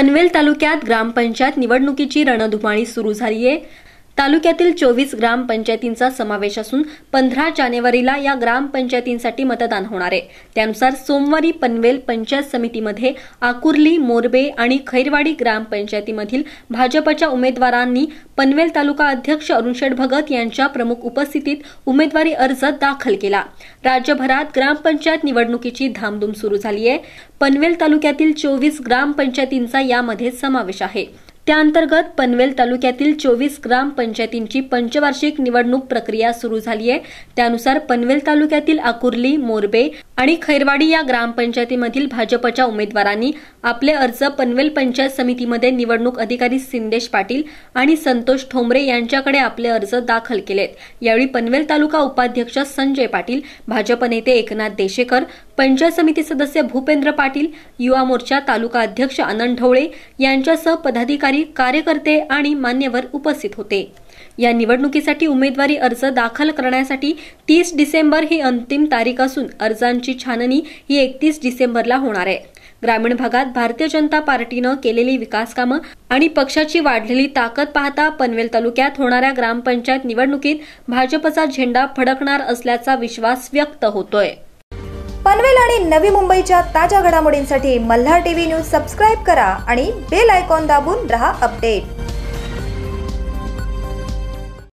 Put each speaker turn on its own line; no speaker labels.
पनवेल तालुक्यात ग्रामपंचायत निवडणुकीची रणधुमाळी सुरू झाली आहे तालुक्यातील चोवीस ग्रामपंचायतींचा समावेश असून पंधरा जानेवारीला या ग्रामपंचायतींसाठी मतदान होणार आहे त्यानुसार सोमवारी पनवेल पंचायत समितीमध्ये आकुर्ली मोरबे आणि खैरवाडी ग्रामपंचायतीमधील भाजपच्या उमेदवारांनी पनवेल तालुका अध्यक्ष अरुणशेठ भगत यांच्या प्रमुख उपस्थितीत उमेदवारी अर्ज दाखल केला राज्यभरात ग्रामपंचायत निवडणुकीची धामधूम सुरू झाली आहे पनवेल तालुक्यातील चोवीस ग्रामपंचायतींचा यामध्ये समावेश आहे त्याअंतर्गत पनवेल तालुक्यातील चोवीस ग्रामपंचायतींची पंचवार्षिक निवडणूक प्रक्रिया सुरू झाली आहे त्यानुसार पनवेल तालुक्यातील आकुर्ली मोरबे आणि खैरवाडी या ग्रामपंचायतीमधील भाजपच्या उमेदवारांनी आपले अर्ज पनवेल पंचायत समितीमध्ये निवडणूक अधिकारी सिंदेश पाटील आणि संतोष ठोंबरे यांच्याकडे आपले अर्ज दाखल केलेत यावेळी पनवेल तालुका उपाध्यक्ष संजय पाटील भाजप नेते एकनाथ देशेकर पंचायत समिती सदस्य भूपेंद्र पाटील युवा मोर्चा तालुका अध्यक्ष आनंद ढवळे यांच्यासह पदाधिकारी कार्यकर्ते आणि मान्यवर उपस्थित होते या निवडणुकीसाठी उमेदवारी अर्ज दाखल करण्यासाठी तीस डिसेंबर ही अंतिम तारीख असून अर्जांची छाननी ही एकतीस डिसेंबरला होणार आहे ग्रामीण भागात भारतीय जनता पार्टीनं केलेली विकासकामं आणि पक्षाची वाढलेली ताकद पाहता पनवेल तालुक्यात होणाऱ्या ग्रामपंचायत निवडणुकीत भाजपचा झेंडा फडकणार असल्याचा विश्वास व्यक्त होतोय
पनवेल आणि नवी मुंबईच्या ताज्या घडामोडींसाठी मल्हार टीव्ही न्यूज सबस्क्राईब करा आणि बेल आयकॉन दाबून रहा अपडेट